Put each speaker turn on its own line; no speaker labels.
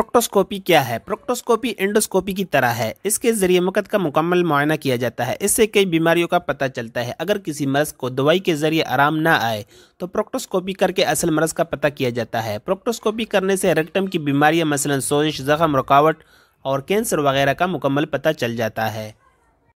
proctoscopy क्या है proctoscopy endoscopy की तरह है इसके जरिए मकद का मुकम्मल मुआयना किया जाता है इससे कई बीमारियों का पता चलता है अगर किसी मर्ज को दवाई के जरिए आराम ना आए तो प्रोक्टोस्कोपी करके असल मर्ज का पता किया जाता है प्रोक्टोस्कोपी करने से रेक्टम की बीमारियाँ मसलन सोजिश जख्म रुकावट और कैंसर वगैरह का मुकम्मल पता चल जाता है